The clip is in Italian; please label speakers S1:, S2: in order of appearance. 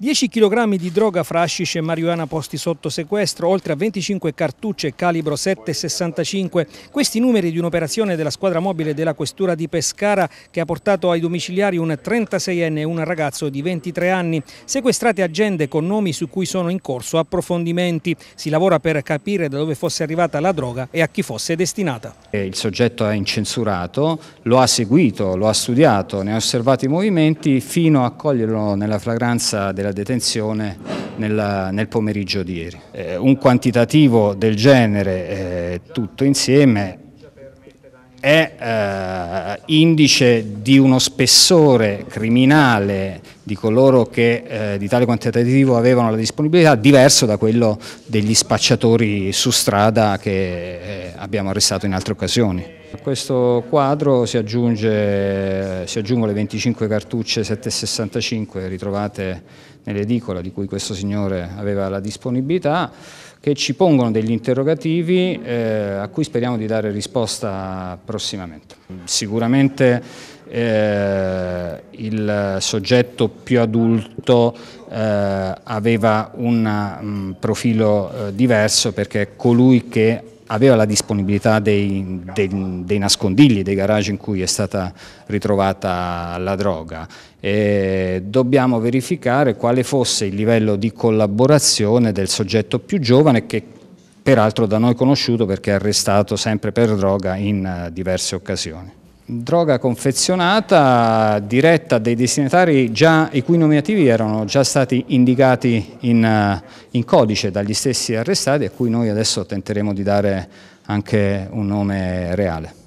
S1: 10 kg di droga fra hashish e marijuana posti sotto sequestro, oltre a 25 cartucce calibro 7,65. Questi numeri di un'operazione della squadra mobile della questura di Pescara che ha portato ai domiciliari un 36enne e un ragazzo di 23 anni. Sequestrate agende con nomi su cui sono in corso approfondimenti. Si lavora per capire da dove fosse arrivata la droga e a chi fosse destinata.
S2: Eh, il soggetto è incensurato, lo ha seguito, lo ha studiato, ne ha osservato i movimenti fino a coglierlo nella fragranza della della detenzione nel, nel pomeriggio di ieri. Eh, un quantitativo del genere eh, tutto insieme è eh, indice di uno spessore criminale di coloro che eh, di tale quantitativo avevano la disponibilità diverso da quello degli spacciatori su strada che eh, abbiamo arrestato in altre occasioni. A questo quadro si, aggiunge, si aggiungono le 25 cartucce 765 ritrovate nell'edicola di cui questo signore aveva la disponibilità che ci pongono degli interrogativi eh, a cui speriamo di dare risposta prossimamente. Sicuramente eh, il soggetto più adulto eh, aveva un mh, mm, profilo eh, diverso perché è colui che aveva la disponibilità dei, dei, dei, nascondigli, dei garage in cui è stata ritrovata la droga. E dobbiamo verificare quale fosse il livello di collaborazione del soggetto più giovane che peraltro da noi conosciuto perché è arrestato sempre per droga in eh, diverse occasioni droga confezionata diretta a dei destinatari già, i cui nominativi erano già stati indicati in, eh, in, codice dagli stessi arrestati a cui
S1: noi adesso tenteremo di dare anche un nome reale.